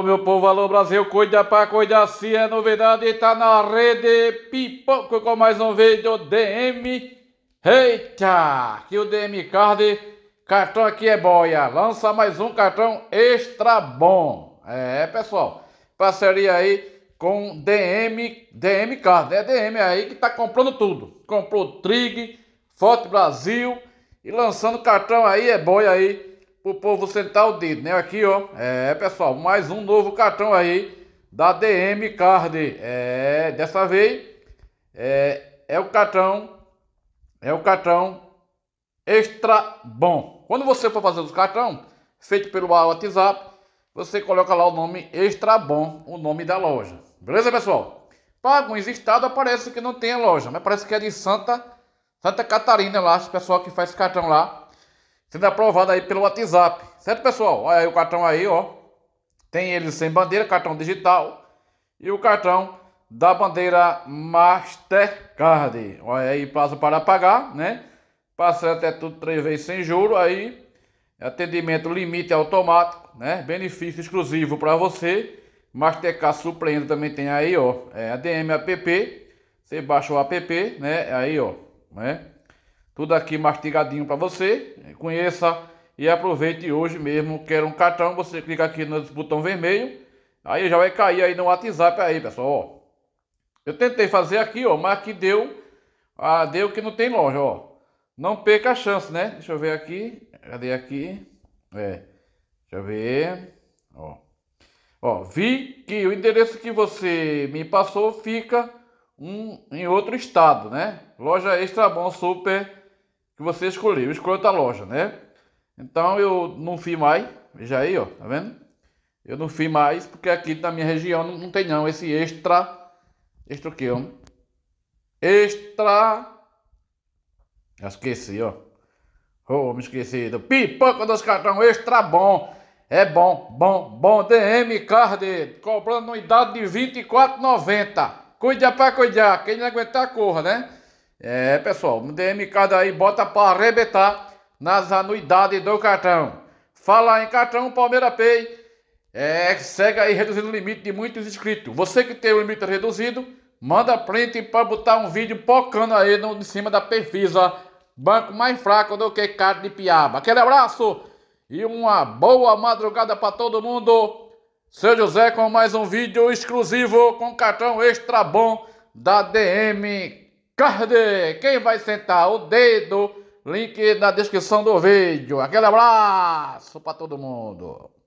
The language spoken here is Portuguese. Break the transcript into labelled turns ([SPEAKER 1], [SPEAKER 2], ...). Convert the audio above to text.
[SPEAKER 1] Meu povo, alô Brasil, cuida pra cuidar se é novidade, tá na rede Pipoco com mais um vídeo DM. Eita, que o DM Card, cartão aqui é boia, lança mais um cartão extra bom. É pessoal, parceria aí com DM, DM Card, é DM aí que tá comprando tudo. Comprou Trig, Forte Brasil e lançando cartão aí é boia aí pro povo sentar o dedo, né? Aqui, ó. É, pessoal, mais um novo cartão aí da DM Card. É, dessa vez é, é o cartão é o cartão extra bom. Quando você for fazer os cartão feito pelo WhatsApp, você coloca lá o nome extra bom, o nome da loja. Beleza, pessoal? Para alguns estados parece que não tem a loja, mas parece que é de Santa Santa Catarina lá, o pessoal que faz cartão lá sendo aprovado aí pelo WhatsApp. Certo, pessoal? Olha aí o cartão aí, ó. Tem ele sem bandeira, cartão digital e o cartão da bandeira Mastercard. Olha aí, prazo para pagar, né? Parcela até tudo três vezes sem juro, aí atendimento limite automático, né? Benefício exclusivo para você. Mastercard Surpreenda também tem aí, ó. É ADM app. Você baixa o app, né? Aí, ó, né? Tudo aqui mastigadinho para você. É, conheça e aproveite hoje mesmo. Quer um cartão? Você clica aqui no botão vermelho. Aí já vai cair aí no WhatsApp aí, pessoal. Eu tentei fazer aqui, ó, mas aqui deu. Ah, deu que não tem loja, ó. Não perca a chance, né? Deixa eu ver aqui. Cadê aqui? É. Deixa eu ver. Ó. Ó, vi que o endereço que você me passou fica um, em outro estado, né? Loja Extra Bom Super que você escolheu. escolheu escolho outra loja, né? Então eu não fiz mais. Veja aí, ó, tá vendo? Eu não fiz mais porque aqui na minha região não, não tem não esse extra. Extra o quê, ó? Extra. Já esqueci, ó. Oh, me esqueci do pipoca dos cartão extra bom. É bom, bom, bom. DM Card cobrando uma idade de 24,90. Cuida pra cuidar. Quem não aguentar, corra, né? É, pessoal, DM cada aí bota para arrebentar nas anuidades do cartão. Fala em cartão Palmeira Pay. É, segue aí reduzindo o limite de muitos inscritos. Você que tem o limite reduzido, manda print para botar um vídeo pocando aí no, em cima da perfisa. Banco mais fraco do que cara de piaba. Aquele abraço e uma boa madrugada para todo mundo. Seu José com mais um vídeo exclusivo com cartão extra bom da DM card. Quem vai sentar o dedo? Link na descrição do vídeo. Aquele abraço para todo mundo.